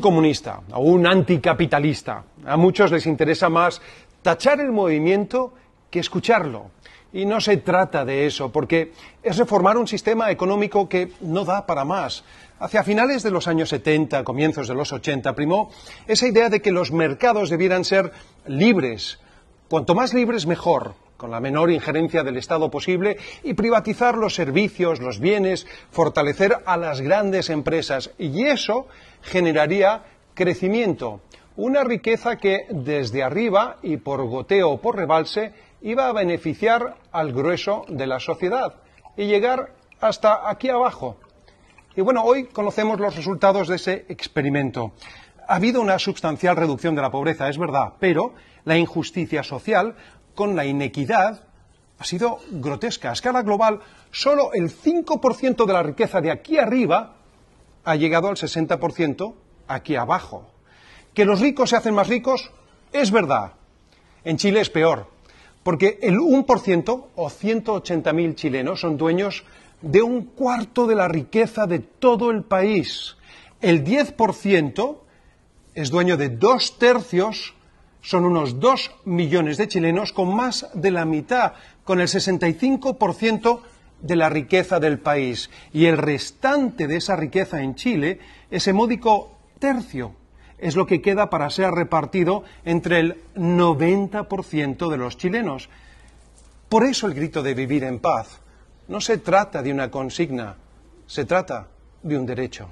comunista o un anticapitalista. A muchos les interesa más tachar el movimiento que escucharlo. Y no se trata de eso, porque es reformar un sistema económico que no da para más. Hacia finales de los años 70, comienzos de los 80, primó esa idea de que los mercados debieran ser libres. Cuanto más libres, mejor con la menor injerencia del Estado posible, y privatizar los servicios, los bienes, fortalecer a las grandes empresas. Y eso generaría crecimiento, una riqueza que desde arriba y por goteo o por rebalse iba a beneficiar al grueso de la sociedad y llegar hasta aquí abajo. Y bueno, hoy conocemos los resultados de ese experimento. Ha habido una sustancial reducción de la pobreza, es verdad, pero la injusticia social con la inequidad ha sido grotesca. A escala global, solo el 5% de la riqueza de aquí arriba ha llegado al 60% aquí abajo. ¿Que los ricos se hacen más ricos? Es verdad. En Chile es peor, porque el 1% o 180.000 chilenos son dueños de un cuarto de la riqueza de todo el país. El 10% es dueño de dos tercios son unos 2 millones de chilenos con más de la mitad, con el 65% de la riqueza del país. Y el restante de esa riqueza en Chile, ese módico tercio, es lo que queda para ser repartido entre el 90% de los chilenos. Por eso el grito de vivir en paz. No se trata de una consigna, se trata de un derecho.